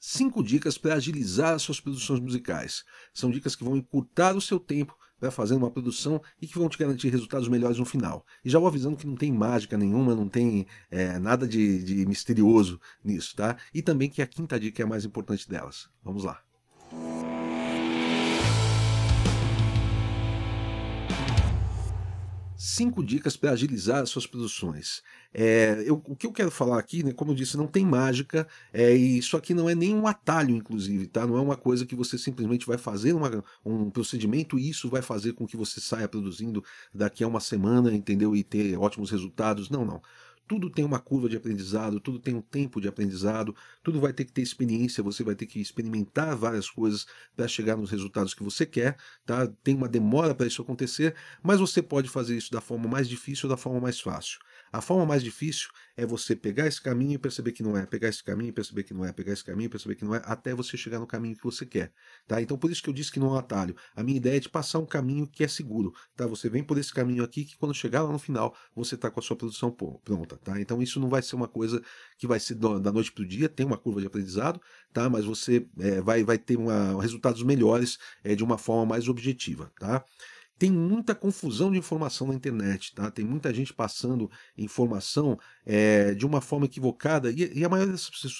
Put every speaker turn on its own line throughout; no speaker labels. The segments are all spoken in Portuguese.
cinco dicas para agilizar as suas produções musicais. São dicas que vão encurtar o seu tempo para fazer uma produção e que vão te garantir resultados melhores no final. E já vou avisando que não tem mágica nenhuma, não tem é, nada de, de misterioso nisso, tá? E também que a quinta dica é a mais importante delas. Vamos lá. cinco dicas para agilizar as suas produções. É, eu, o que eu quero falar aqui, né, como eu disse, não tem mágica, é, e isso aqui não é nem um atalho, inclusive, tá? Não é uma coisa que você simplesmente vai fazer uma, um procedimento e isso vai fazer com que você saia produzindo daqui a uma semana, entendeu? E ter ótimos resultados. Não, não tudo tem uma curva de aprendizado, tudo tem um tempo de aprendizado, tudo vai ter que ter experiência, você vai ter que experimentar várias coisas para chegar nos resultados que você quer, tá? Tem uma demora para isso acontecer, mas você pode fazer isso da forma mais difícil ou da forma mais fácil. A forma mais difícil é você pegar esse caminho e perceber que não é, pegar esse caminho e perceber que não é, pegar esse caminho e perceber que não é, até você chegar no caminho que você quer, tá? Então por isso que eu disse que não é um atalho. A minha ideia é de passar um caminho que é seguro, tá? Você vem por esse caminho aqui que quando chegar lá no final, você tá com a sua produção pronta, tá? Então isso não vai ser uma coisa que vai ser da noite pro dia, tem uma curva de aprendizado, tá? Mas você é, vai, vai ter uma, resultados melhores é, de uma forma mais objetiva, tá? tem muita confusão de informação na internet, tá? Tem muita gente passando informação é, de uma forma equivocada e, e, a maioria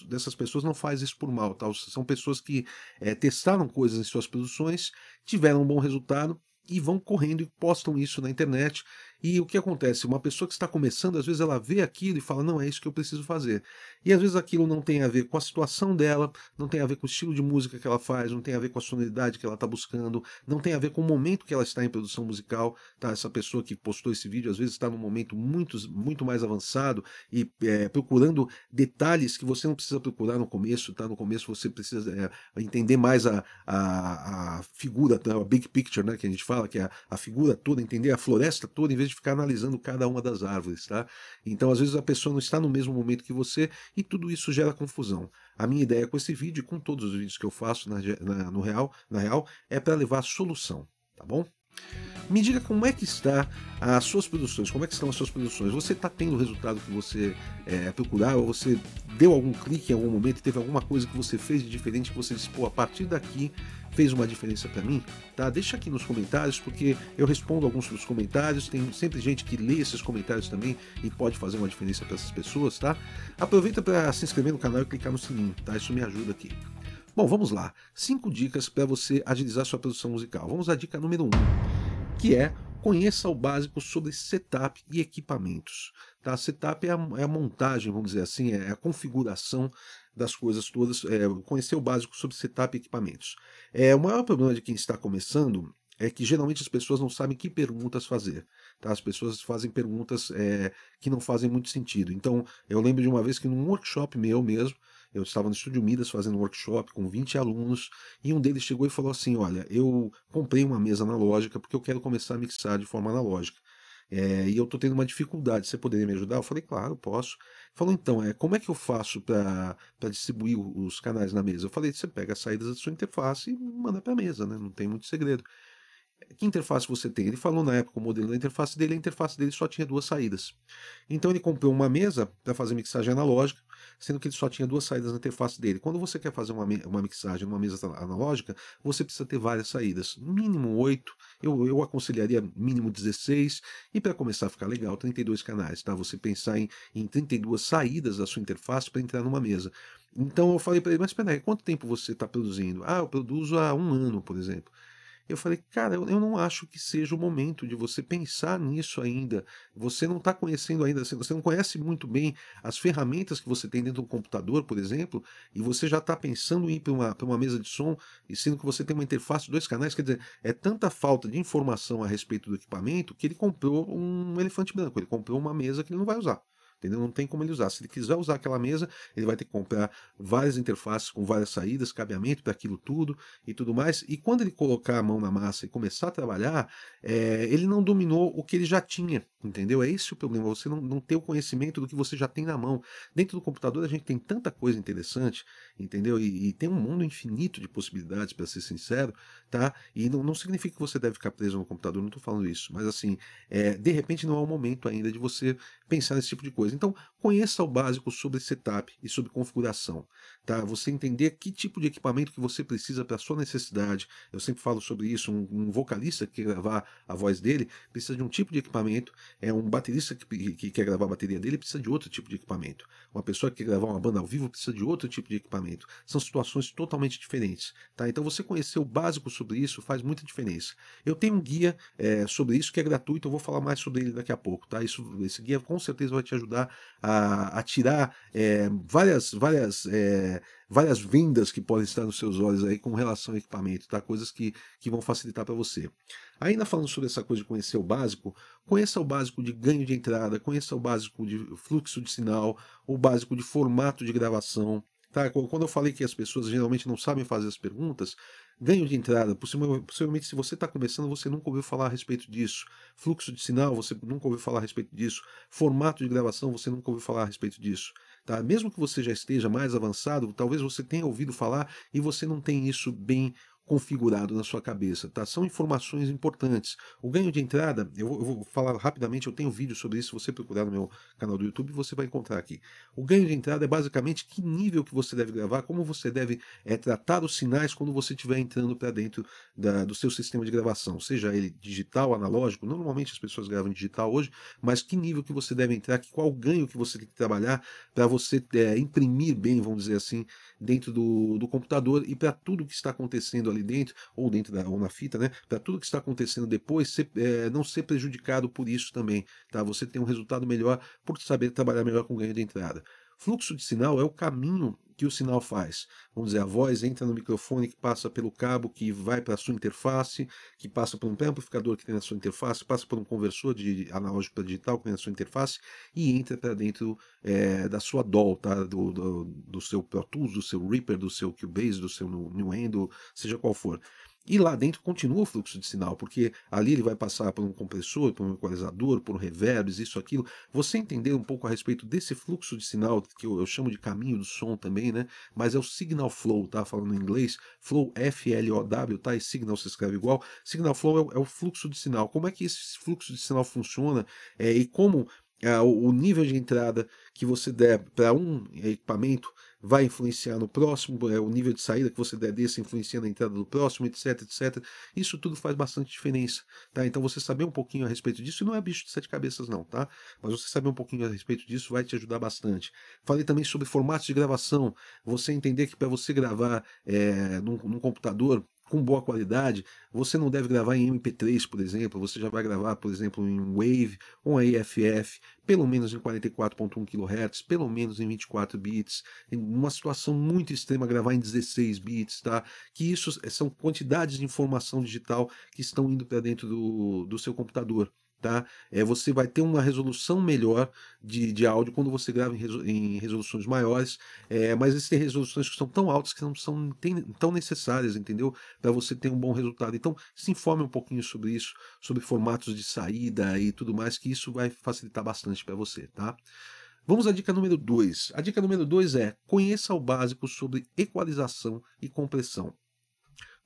dessas pessoas não faz isso por mal, tá? São pessoas que é, testaram coisas em suas produções, tiveram um bom resultado e vão correndo e postam isso na internet e o que acontece? Uma pessoa que está começando, às vezes ela vê aquilo e fala: não, é isso que eu preciso fazer. E às vezes aquilo não tem a ver com a situação dela, não tem a ver com o estilo de música que ela faz, não tem a ver com a sonoridade que ela está buscando, não tem a ver com o momento que ela está em produção musical. Tá? Essa pessoa que postou esse vídeo, às vezes está num momento muito, muito mais avançado e é, procurando detalhes que você não precisa procurar no começo. Tá? No começo você precisa é, entender mais a, a, a figura, né? a big picture, né, que a gente fala, que é a, a figura toda, entender a floresta toda, em vez de ficar analisando cada uma das árvores, tá? Então, às vezes a pessoa não está no mesmo momento que você e tudo isso gera confusão. A minha ideia com esse vídeo e com todos os vídeos que eu faço na, na no real, na real é para levar a solução, tá bom? Me diga como é que está as suas produções, como é que estão as suas produções? Você está tendo o resultado que você é, procurava? Você deu algum clique em algum momento? Teve alguma coisa que você fez de diferente que você disse, pô, a partir daqui fez uma diferença para mim, tá? Deixa aqui nos comentários, porque eu respondo alguns dos comentários, tem sempre gente que lê esses comentários também e pode fazer uma diferença para essas pessoas, tá? Aproveita para se inscrever no canal e clicar no sininho, tá? Isso me ajuda aqui. Bom, vamos lá. Cinco dicas para você agilizar sua produção musical. Vamos à dica número um, que é conheça o básico sobre setup e equipamentos. Tá? Setup é a, é a montagem, vamos dizer assim, é, é a configuração das coisas todas, é, conhecer o básico sobre setup e equipamentos. É, o maior problema de quem está começando é que geralmente as pessoas não sabem que perguntas fazer. Tá? As pessoas fazem perguntas é, que não fazem muito sentido. Então, eu lembro de uma vez que num workshop meu mesmo, eu estava no Estúdio Midas fazendo um workshop com 20 alunos e um deles chegou e falou assim: Olha, eu comprei uma mesa analógica porque eu quero começar a mixar de forma analógica é, e eu estou tendo uma dificuldade. Você poderia me ajudar? Eu falei, claro, posso. Ele falou, então, é, como é que eu faço para distribuir os canais na mesa? Eu falei, você pega as saídas da sua interface e manda para a mesa, né? não tem muito segredo. Que interface você tem? Ele falou na época o modelo da interface dele, a interface dele só tinha duas saídas. Então ele comprou uma mesa para fazer mixagem analógica, sendo que ele só tinha duas saídas na interface dele. Quando você quer fazer uma, uma mixagem numa mesa analógica, você precisa ter várias saídas, mínimo oito eu, eu aconselharia mínimo 16 e para começar a ficar legal, 32 canais, tá? Você pensar em, em 32 saídas da sua interface para entrar numa mesa. Então eu falei para ele, mas peraí, quanto tempo você está produzindo? Ah, eu produzo há um ano, por exemplo. Eu falei, cara, eu, eu não acho que seja o momento de você pensar nisso ainda. Você não está conhecendo ainda, assim, você não conhece muito bem as ferramentas que você tem dentro do computador, por exemplo, e você já está pensando em ir para uma, uma mesa de som, e sendo que você tem uma interface de dois canais. Quer dizer, é tanta falta de informação a respeito do equipamento que ele comprou um elefante branco, ele comprou uma mesa que ele não vai usar. Entendeu? Não tem como ele usar. Se ele quiser usar aquela mesa, ele vai ter que comprar várias interfaces com várias saídas, cabeamento para aquilo tudo e tudo mais. E quando ele colocar a mão na massa e começar a trabalhar, é, ele não dominou o que ele já tinha, entendeu? É esse o problema, você não, não ter o conhecimento do que você já tem na mão. Dentro do computador a gente tem tanta coisa interessante, entendeu? E, e tem um mundo infinito de possibilidades, para ser sincero, tá? E não, não significa que você deve ficar preso no computador, não estou falando isso, mas assim, é, de repente não é o momento ainda de você pensar nesse tipo de coisa coisa. Então, conheça o básico sobre setup e sobre configuração, tá? Você entender que tipo de equipamento que você precisa para a sua necessidade. Eu sempre falo sobre isso, um, um, vocalista que quer gravar a voz dele precisa de um tipo de equipamento, é um baterista que, que quer gravar a bateria dele precisa de outro tipo de equipamento. Uma pessoa que quer gravar uma banda ao vivo precisa de outro tipo de equipamento. São situações totalmente diferentes, tá? Então, você conhecer o básico sobre isso faz muita diferença. Eu tenho um guia é, sobre isso que é gratuito, eu vou falar mais sobre ele daqui a pouco, tá? Isso, esse guia com certeza vai te ajudar a, a, a tirar é, várias, várias, é, várias vendas que podem estar nos seus olhos aí com relação ao equipamento, tá? Coisas que, que vão facilitar para você. Ainda falando sobre essa coisa de conhecer o básico, conheça o básico de ganho de entrada, conheça o básico de fluxo de sinal, o básico de formato de gravação. Tá? Quando eu falei que as pessoas geralmente não sabem fazer as perguntas, Ganho de entrada, possivelmente se você está começando, você nunca ouviu falar a respeito disso. Fluxo de sinal, você nunca ouviu falar a respeito disso. Formato de gravação, você nunca ouviu falar a respeito disso. Tá? Mesmo que você já esteja mais avançado, talvez você tenha ouvido falar e você não tenha isso bem configurado na sua cabeça, tá? São informações importantes. O ganho de entrada, eu vou, eu vou, falar rapidamente, eu tenho vídeo sobre isso, se você procurar no meu canal do YouTube, você vai encontrar aqui. O ganho de entrada é basicamente que nível que você deve gravar, como você deve é, tratar os sinais quando você estiver entrando para dentro da, do seu sistema de gravação, seja ele digital, analógico, normalmente as pessoas gravam digital hoje, mas que nível que você deve entrar, qual ganho que você tem que trabalhar para você é, imprimir bem, vamos dizer assim, dentro do, do computador e para tudo que está acontecendo ali dentro, ou dentro da, ou na fita, né? Para tudo que está acontecendo depois, ser, é, não ser prejudicado por isso também, tá? Você tem um resultado melhor por saber trabalhar melhor com ganho de entrada. Fluxo de sinal é o caminho que o sinal faz. Vamos dizer, a voz entra no microfone que passa pelo cabo que vai para a sua interface, que passa por um amplificador que tem na sua interface, passa por um conversor de analógico para digital que tem na sua interface e entra para dentro é, da sua dol, tá? do, do, do seu Pro Tools, do seu Reaper, do seu Cubase, do seu Nuendo, seja qual for. E lá dentro continua o fluxo de sinal, porque ali ele vai passar por um compressor, por um equalizador, por um reverbs, isso, aquilo. Você entender um pouco a respeito desse fluxo de sinal, que eu, eu chamo de caminho do som também, né? Mas é o signal flow, tá? Falando em inglês, flow F-L-O-W, tá? E signal se escreve igual. Signal flow é, é o fluxo de sinal. Como é que esse fluxo de sinal funciona é, e como ah, o nível de entrada que você der para um equipamento vai influenciar no próximo, é, o nível de saída que você der desse influencia na entrada do próximo, etc, etc. Isso tudo faz bastante diferença, tá? Então você saber um pouquinho a respeito disso, e não é bicho de sete cabeças não, tá? Mas você saber um pouquinho a respeito disso vai te ajudar bastante. Falei também sobre formatos de gravação, você entender que para você gravar é, num, num computador, com boa qualidade, você não deve gravar em MP3, por exemplo, você já vai gravar, por exemplo, em Wave ou em AFF, pelo menos em 44.1 kHz, pelo menos em 24 bits, em uma situação muito extrema gravar em 16 bits, tá? Que isso eh, são quantidades de informação digital que estão indo para dentro do, do seu computador tá? É, você vai ter uma resolução melhor de, de áudio quando você grava em, resolu em resoluções maiores, é, mas existem resoluções que são tão altas que não são tem, tão necessárias, entendeu? Para você ter um bom resultado. Então, se informe um pouquinho sobre isso, sobre formatos de saída e tudo mais, que isso vai facilitar bastante para você, tá? Vamos à dica número 2. A dica número 2 é conheça o básico sobre equalização e compressão.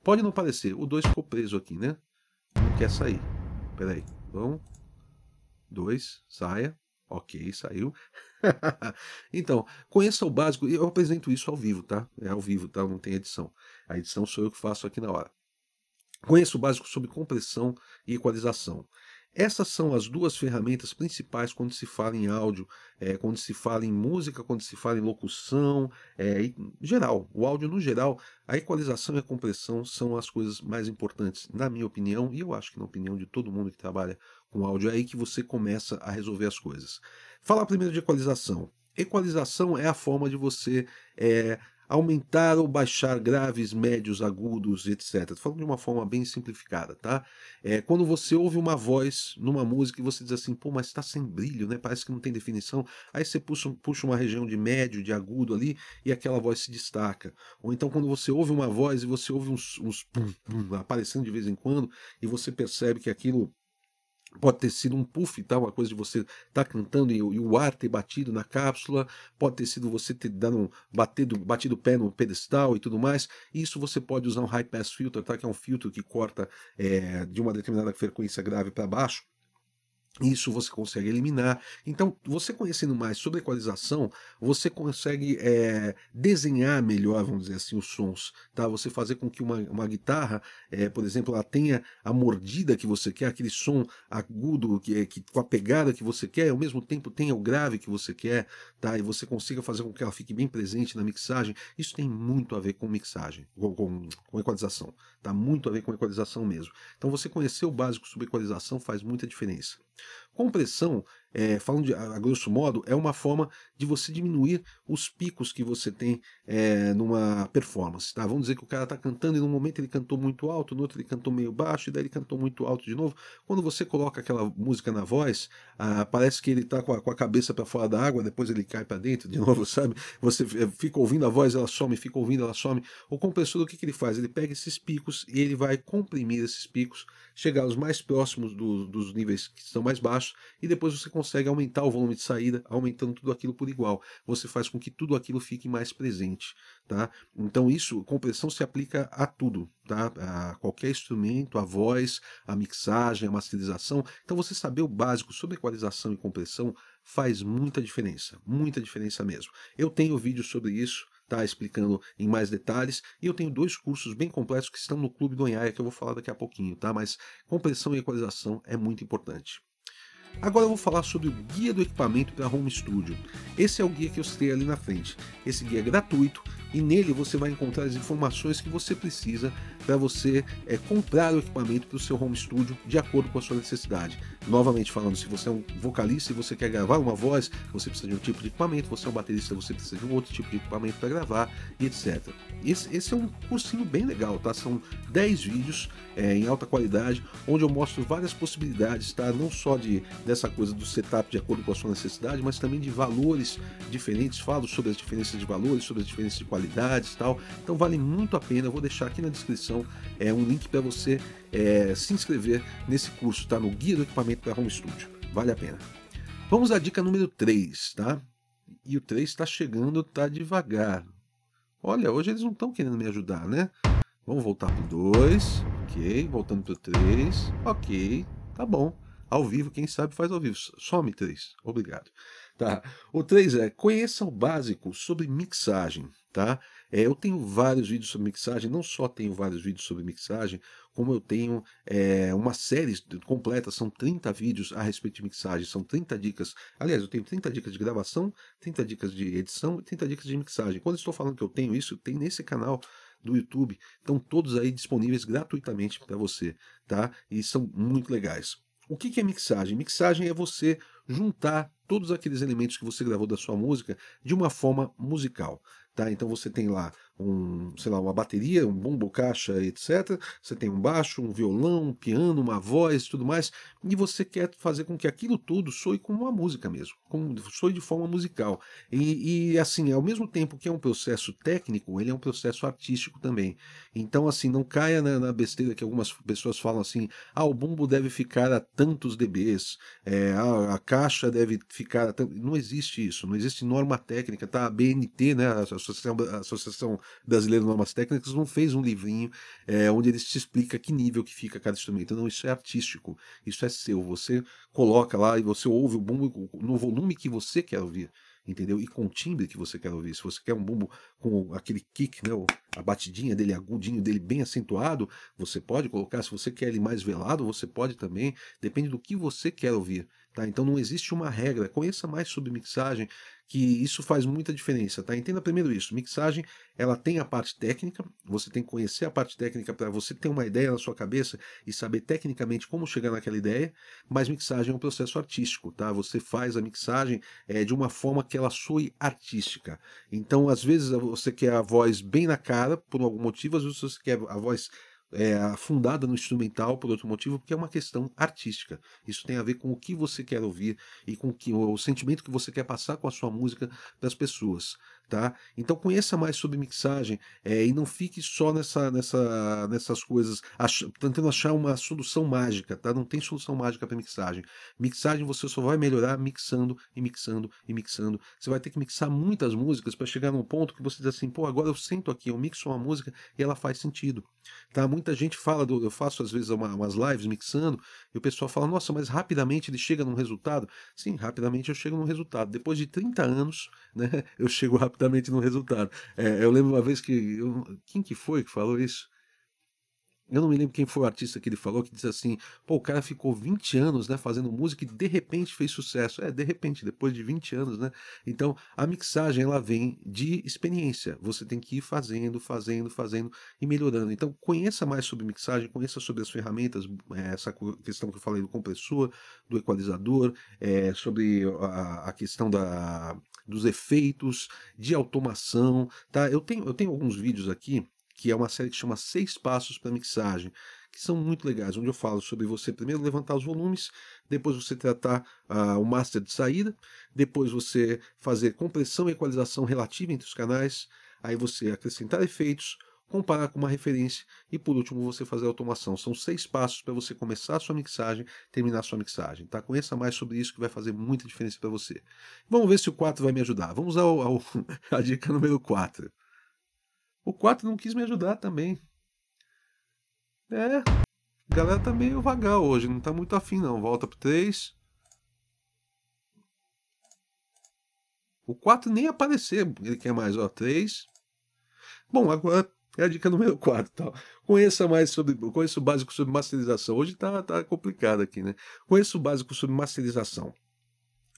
Pode não parecer, o 2 ficou preso aqui, né? Não quer sair. Peraí. Vamos. Dois, saia. Ok, saiu. então, conheça o básico. Eu apresento isso ao vivo, tá? É ao vivo, tá? Não tem edição. A edição sou eu que faço aqui na hora. Conheça o básico sobre compressão e equalização. Essas são as duas ferramentas principais quando se fala em áudio, é, quando se fala em música, quando se fala em locução, é, em geral. O áudio no geral, a equalização e a compressão são as coisas mais importantes, na minha opinião, e eu acho que na opinião de todo mundo que trabalha com áudio, é aí que você começa a resolver as coisas. Falar primeiro de equalização. Equalização é a forma de você é, aumentar ou baixar graves, médios, agudos, etc. Falando de uma forma bem simplificada, tá? É, quando você ouve uma voz numa música e você diz assim, pô, mas está sem brilho, né? Parece que não tem definição. Aí você puxa, puxa uma região de médio, de agudo ali e aquela voz se destaca. Ou então quando você ouve uma voz e você ouve uns, uns pum, pum, aparecendo de vez em quando e você percebe que aquilo Pode ter sido um puff tal, uma coisa de você estar tá cantando e, e, o ar ter batido na cápsula, pode ter sido você ter dado um, batido, batido o pé no pedestal e tudo mais. Isso você pode usar um high pass filter, tá? que é um filtro que corta é, de uma determinada frequência grave para baixo isso você consegue eliminar. Então, você conhecendo mais sobre equalização, você consegue é, desenhar melhor, vamos dizer assim, os sons. Tá? Você fazer com que uma, uma guitarra, é, por exemplo, ela tenha a mordida que você quer, aquele som agudo, que, eh, que, com a pegada que você quer, ao mesmo tempo tenha o grave que você quer, tá? e você consiga fazer com que ela fique bem presente na mixagem. Isso tem muito a ver com mixagem, com, com, com equalização. Tá muito a ver com equalização mesmo. Então, você conhecer o básico sobre equalização faz muita diferença. Compressão, é, falando de, a, grosso modo, é uma forma de você diminuir os picos que você tem é, numa performance. Tá? Vamos dizer que o cara está cantando e num momento ele cantou muito alto, no outro ele cantou meio baixo, e daí ele cantou muito alto de novo. Quando você coloca aquela música na voz, ah, parece que ele está com, com, a cabeça para fora da água, depois ele cai para dentro de novo, sabe? Você eh, fica ouvindo a voz, ela some, fica ouvindo, ela some. O compressor, o que, que ele faz? Ele pega esses picos e ele vai comprimir esses picos chegar aos mais próximos do, dos níveis que estão mais baixos e depois você consegue aumentar o volume de saída, aumentando tudo aquilo por igual. Você faz com que tudo aquilo fique mais presente, tá? Então isso, compressão se aplica a tudo, tá? A qualquer instrumento, a voz, a mixagem, a masterização. Então você saber o básico sobre equalização e compressão faz muita diferença, muita diferença mesmo. Eu tenho vídeo sobre isso, tá explicando em mais detalhes. E eu tenho dois cursos bem completos que estão no Clube Gonhaia que eu vou falar daqui a pouquinho, tá? Mas compressão e equalização é muito importante. Agora eu vou falar sobre o guia do equipamento para home studio. Esse é o guia que eu citei ali na frente. Esse guia é gratuito, e nele você vai encontrar as informações que você precisa para você é, comprar o equipamento para o seu home studio de acordo com a sua necessidade. Novamente falando, se você é um vocalista e você quer gravar uma voz, você precisa de um tipo de equipamento, você é um baterista, você precisa de um outro tipo de equipamento para gravar e etc. Esse, esse, é um cursinho bem legal, tá? São 10 vídeos é, em alta qualidade, onde eu mostro várias possibilidades, tá? Não só de, dessa coisa do setup de acordo com a sua necessidade, mas também de valores diferentes, falo sobre as diferenças de valores, sobre as diferenças de qualidade modalidades e tal. Então vale muito a pena. Eu vou deixar aqui na descrição é, um link para você é, se inscrever nesse curso, está no Guia do Equipamento para Home Studio. Vale a pena. Vamos à dica número 3, tá? E o 3 está chegando, tá devagar. Olha, hoje eles não estão querendo me ajudar, né? Vamos voltar o 2. Ok. Voltando o 3. Ok. Tá bom. Ao vivo, quem sabe faz ao vivo. Some 3. Obrigado. Tá? O 3 é conheça o básico sobre mixagem. Tá? É, eu tenho vários vídeos sobre mixagem, não só tenho vários vídeos sobre mixagem, como eu tenho é, uma série completa, são 30 vídeos a respeito de mixagem, são 30 dicas. Aliás, eu tenho 30 dicas de gravação, 30 dicas de edição e 30 dicas de mixagem. Quando estou falando que eu tenho isso, tem nesse canal do YouTube, estão todos aí disponíveis gratuitamente para você, tá? E são muito legais. O que é mixagem? Mixagem é você juntar todos aqueles elementos que você gravou da sua música de uma forma musical. Tá? Então você tem lá um, sei lá, uma bateria, um bombo caixa, etc. Você tem um baixo, um violão, um piano, uma voz, tudo mais, e você quer fazer com que aquilo tudo soe como uma música mesmo, como, soe de forma musical. E, e assim, ao mesmo tempo que é um processo técnico, ele é um processo artístico também. Então, assim, não caia na, na besteira que algumas pessoas falam assim: ah, o bombo deve ficar a tantos dBs, é, a, a, caixa deve ficar a tantos... Não existe isso, não existe norma técnica, tá? A BNT, né, a Associação, a Associação brasileiro Normas Técnicas não fez um livrinho é, onde ele te explica que nível que fica cada instrumento. Não, isso é artístico, isso é seu. Você coloca lá e você ouve o bumbo no volume que você quer ouvir entendeu? E com o timbre que você quer ouvir. Se você quer um bumbo com aquele kick, né, a batidinha dele, agudinho dele, bem acentuado, você pode colocar. Se você quer ele mais velado, você pode também. Depende do que você quer ouvir. Tá? Então não existe uma regra. Conheça mais sobre mixagem, que isso faz muita diferença. Tá? Entenda primeiro isso. Mixagem ela tem a parte técnica. Você tem que conhecer a parte técnica para você ter uma ideia na sua cabeça e saber tecnicamente como chegar naquela ideia. Mas mixagem é um processo artístico. Tá? Você faz a mixagem é, de uma forma que ela soe artística. Então às vezes você quer a voz bem na cara por algum motivo, às vezes você quer a voz é, no instrumental por outro motivo, porque é uma questão artística. Isso tem a ver com o que você quer ouvir e com que, o sentimento que você quer passar com a sua música para as pessoas tá? Então conheça mais sobre mixagem é, e não fique só nessa, nessa, nessas coisas ach, tentando achar uma solução mágica, tá? Não tem solução mágica para mixagem. Mixagem você só vai melhorar mixando e mixando e mixando. Você vai ter que mixar muitas músicas para chegar num ponto que você diz assim, pô, agora eu sento aqui, eu mixo uma música e ela faz sentido, tá? Muita gente fala, do, eu faço às vezes uma, umas lives mixando e o pessoal fala, nossa, mas rapidamente ele chega num resultado. Sim, rapidamente eu chego num resultado. Depois de 30 anos, né, eu chego rapidamente rapidamente no resultado. É, eu lembro uma vez que. Eu, quem que foi que falou isso? Eu não me lembro quem foi o artista que ele falou, que disse assim: pô, o cara ficou 20 anos né, fazendo música e de repente fez sucesso. É, de repente, depois de 20 anos, né? Então, a mixagem ela vem de experiência. Você tem que ir fazendo, fazendo, fazendo e melhorando. Então, conheça mais sobre mixagem, conheça sobre as ferramentas, é, essa questão que eu falei do compressor, do equalizador, é, sobre a, a questão da dos efeitos, de automação, tá? Eu tenho, eu tenho alguns vídeos aqui que é uma série que chama Seis Passos para Mixagem, que são muito legais, onde eu falo sobre você primeiro levantar os volumes, depois você tratar uh, o master de saída, depois você fazer compressão e equalização relativa entre os canais, aí você acrescentar efeitos, comparar com uma referência e por último você fazer a automação. São seis passos para você começar a sua mixagem, terminar a sua mixagem, tá? Conheça mais sobre isso que vai fazer muita diferença para você. Vamos ver se o 4 vai me ajudar. Vamos ao, ao a dica número 4. O 4 não quis me ajudar também. É, a galera tá meio vagar hoje, não tá muito afim não. Volta pro 3. O 4 nem aparecer, ele quer mais, ó, 3. Bom, agora é a dica número 4, tá? Conheça mais sobre, conheça o básico sobre masterização. Hoje está tá complicado aqui, né? Conheça o básico sobre masterização.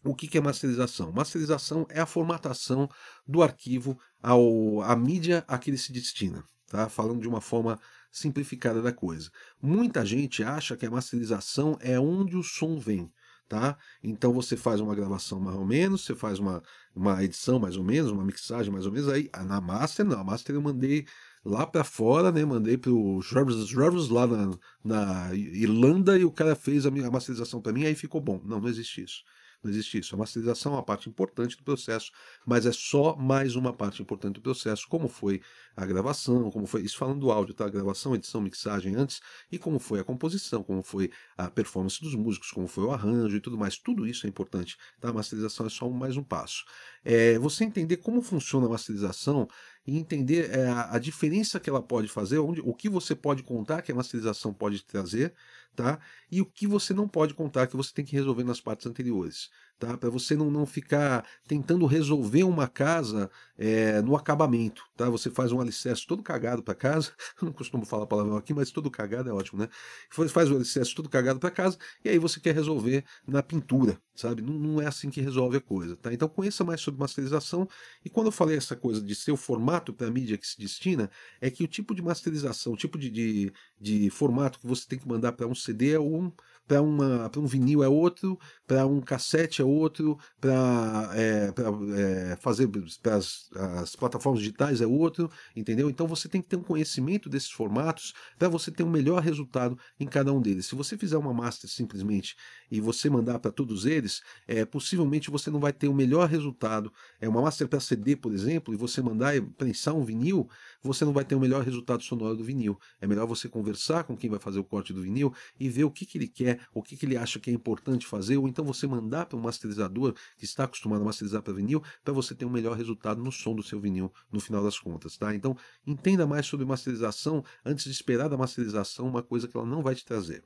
O que, que é masterização? Masterização é a formatação do arquivo ao, à mídia a que ele se destina, tá? Falando de uma forma simplificada da coisa. Muita gente acha que a masterização é onde o som vem. Tá? Então você faz uma gravação mais ou menos, você faz uma, uma edição mais ou menos, uma mixagem mais ou menos, aí ah, na master não, a master eu mandei lá para fora, né? Mandei pro Jarvis, Jarvis lá na, na, Irlanda e o cara fez a, minha, masterização para mim, aí ficou bom. Não, não existe isso. Não existe isso. A masterização é uma parte importante do processo, mas é só mais uma parte importante do processo, como foi a gravação, como foi. Isso falando do áudio, tá? A gravação, edição, mixagem antes, e como foi a composição, como foi a performance dos músicos, como foi o arranjo e tudo mais. Tudo isso é importante. Tá? A masterização é só mais um passo. É, você entender como funciona a masterização e entender é, a diferença que ela pode fazer, onde, o que você pode contar que a masterização pode trazer, tá? E o que você não pode contar que você tem que resolver nas partes anteriores tá? Para você não, não ficar tentando resolver uma casa é, no acabamento, tá? Você faz um alicerce todo cagado para casa, eu não costumo falar palavrão aqui, mas todo cagado é ótimo, né? Faz o alicerce todo cagado para casa e aí você quer resolver na pintura, sabe? Não, não, é assim que resolve a coisa, tá? Então conheça mais sobre masterização e quando eu falei essa coisa de ser o formato para a mídia que se destina, é que o tipo de masterização, o tipo de, de, de formato que você tem que mandar para um CD é um para um vinil é outro, para um cassete é outro, para é, é, fazer para as, plataformas digitais é outro, entendeu? Então você tem que ter um conhecimento desses formatos para você ter um melhor resultado em cada um deles. Se você fizer uma master simplesmente e você mandar para todos eles, é, possivelmente você não vai ter o melhor resultado. É uma master para CD, por exemplo, e você mandar e prensar um vinil, você não vai ter o melhor resultado sonoro do vinil. É melhor você conversar com quem vai fazer o corte do vinil e ver o que, que ele quer, o que, que ele acha que é importante fazer, ou então você mandar para um masterizador que está acostumado a masterizar para vinil, para você ter um melhor resultado no som do seu vinil no final das contas, tá? Então, entenda mais sobre masterização antes de esperar da masterização uma coisa que ela não vai te trazer.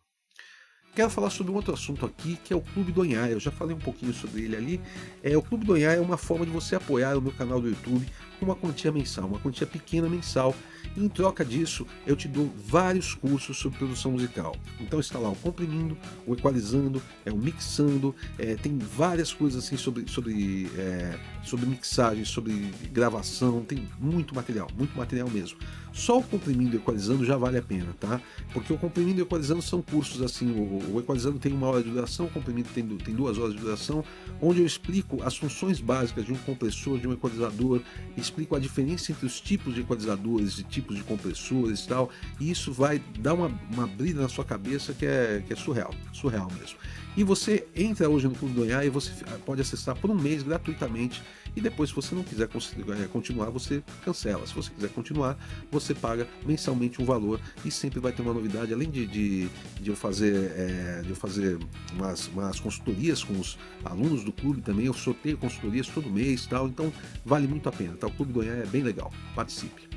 Quero falar sobre um outro assunto aqui, que é o Clube Donhá. Eu já falei um pouquinho sobre ele ali. É, o Clube Donhá é uma forma de você apoiar o meu canal do YouTube com uma quantia mensal, uma quantia pequena mensal. E em troca disso, eu te dou vários cursos sobre produção musical. Então está lá o comprimindo, o equalizando, é, o mixando, é, tem várias coisas assim sobre, sobre, é, sobre mixagem, sobre gravação, tem muito material, muito material mesmo. Só o comprimindo e equalizando já vale a pena, tá? Porque o comprimindo e equalizando são cursos assim, o, o equalizando tem uma hora de duração, o comprimido tem, tem duas horas de duração, onde eu explico as funções básicas de um compressor, de um equalizador, explico a diferença entre os tipos de equalizadores e tipos de compressores e tal, e isso vai dar uma, uma na sua cabeça que é, que é surreal, surreal mesmo. E você entra hoje no Clube do Anhá e você pode acessar por um mês gratuitamente. E depois, se você não quiser eh, continuar, você cancela. Se você quiser continuar, você paga mensalmente um valor e sempre vai ter uma novidade. Além de, de, de eu fazer, é, de eu fazer umas, umas consultorias com os alunos do clube também, eu sorteio consultorias todo mês tal. Então, vale muito a pena. Tá? O Clube do Anhá é bem legal. Participe.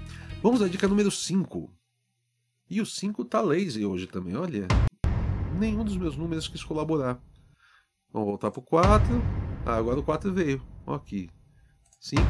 Vamos à dica número 5. E o 5 tá lazy hoje também, olha nenhum dos meus números quis colaborar. Vamos voltar pro 4. Ah, agora o 4 veio. Aqui. 5.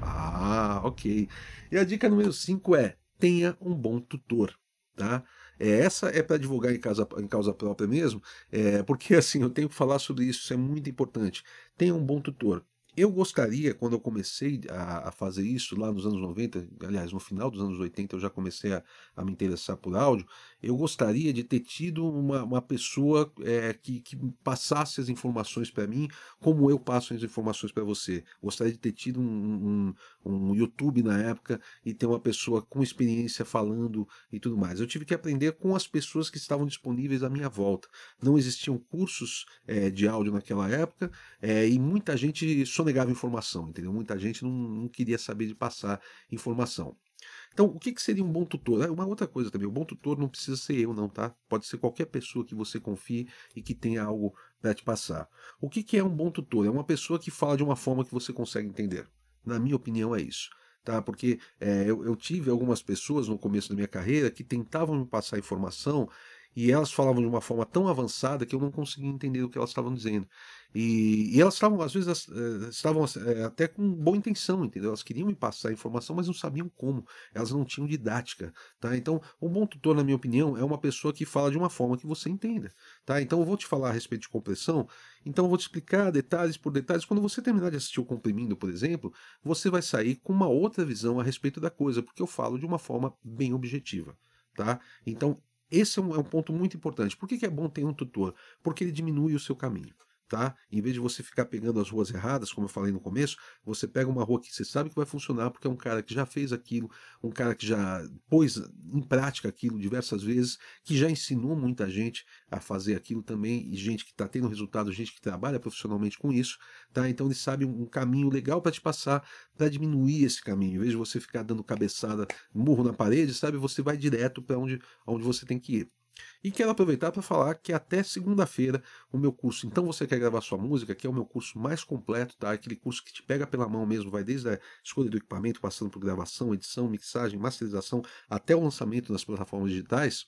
Ah, ok. E a dica número 5 é: tenha um bom tutor, tá? É, essa é para divulgar em, casa, em causa própria mesmo, é, porque assim, eu tenho que falar sobre isso, isso é muito importante. Tenha um bom tutor. Eu gostaria, quando eu comecei a, a, fazer isso lá nos anos 90, aliás, no final dos anos 80 eu já comecei a, a me interessar por áudio, eu gostaria de ter tido uma, uma pessoa é, que, que passasse as informações para mim, como eu passo as informações para você. Gostaria de ter tido um, um, um, YouTube na época e ter uma pessoa com experiência falando e tudo mais. Eu tive que aprender com as pessoas que estavam disponíveis à minha volta. Não existiam cursos é, de áudio naquela época é, e muita gente sonegava informação, entendeu? Muita gente não, não queria saber de passar informação. Então, o que, que seria um bom tutor? É uma outra coisa também, o um bom tutor não precisa ser eu, não, tá? Pode ser qualquer pessoa que você confie e que tenha algo para te passar. O que, que é um bom tutor? É uma pessoa que fala de uma forma que você consegue entender. Na minha opinião, é isso tá? Porque é, eu, eu, tive algumas pessoas no começo da minha carreira que tentavam me passar informação e elas falavam de uma forma tão avançada que eu não conseguia entender o que elas estavam dizendo. E, e elas estavam, às vezes, elas, eh, estavam eh, até com boa intenção, entendeu? Elas queriam me passar a informação, mas não sabiam como. Elas não tinham didática, tá? Então, um bom tutor, na minha opinião, é uma pessoa que fala de uma forma que você entenda, tá? Então, eu vou te falar a respeito de compressão, então eu vou te explicar detalhes por detalhes. Quando você terminar de assistir o Comprimindo, por exemplo, você vai sair com uma outra visão a respeito da coisa, porque eu falo de uma forma bem objetiva, tá? Então, esse é um, é um ponto muito importante. Por que, que é bom ter um tutor? Porque ele diminui o seu caminho tá? Em vez de você ficar pegando as ruas erradas, como eu falei no começo, você pega uma rua que você sabe que vai funcionar, porque é um cara que já fez aquilo, um cara que já pôs em prática aquilo diversas vezes, que já ensinou muita gente a fazer aquilo também, e gente que está tendo resultado, gente que trabalha profissionalmente com isso, tá? Então ele sabe um caminho legal para te passar, para diminuir esse caminho. Em vez de você ficar dando cabeçada, murro na parede, sabe? Você vai direto para onde, onde você tem que ir. E quero aproveitar para falar que até segunda-feira o meu curso Então Você Quer Gravar Sua Música, que é o meu curso mais completo, tá? Aquele curso que te pega pela mão mesmo, vai desde a escolha do equipamento, passando por gravação, edição, mixagem, masterização, até o lançamento nas plataformas digitais.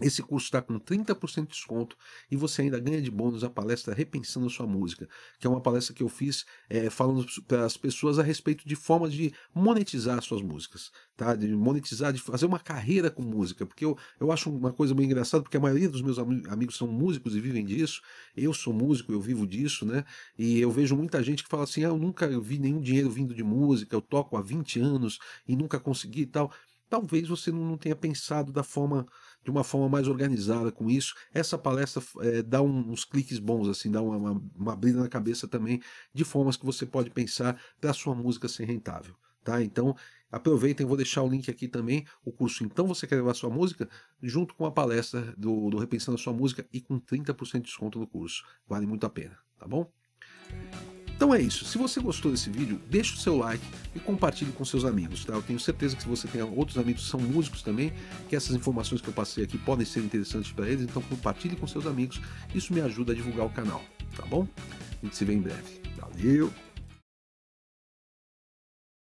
Esse curso está com 30% de desconto e você ainda ganha de bônus a palestra Repensando a Sua Música, que é uma palestra que eu fiz é, falando para as pessoas a respeito de formas de monetizar suas músicas, tá? de monetizar, de fazer uma carreira com música, porque eu, eu acho uma coisa bem engraçada, porque a maioria dos meus am amigos são músicos e vivem disso, eu sou músico, eu vivo disso, né? e eu vejo muita gente que fala assim, ah, eu nunca vi nenhum dinheiro vindo de música, eu toco há 20 anos e nunca consegui e tal. Talvez você não tenha pensado da forma de uma forma mais organizada com isso. Essa palestra é, dá um, uns cliques bons, assim, dá uma, uma, uma na cabeça também de formas que você pode pensar para a sua música ser rentável. Tá? Então, aproveitem, vou deixar o link aqui também, o curso Então Você Quer Levar Sua Música, junto com a palestra do, do Repensando a Sua Música e com 30% de desconto no curso. Vale muito a pena, tá bom? Então é isso. Se você gostou desse vídeo, deixe o seu like e compartilhe com seus amigos. Tá? Eu tenho certeza que se você tem outros amigos que são músicos também, que essas informações que eu passei aqui podem ser interessantes para eles. Então compartilhe com seus amigos. Isso me ajuda a divulgar o canal. Tá bom? A gente se vê em breve. Valeu!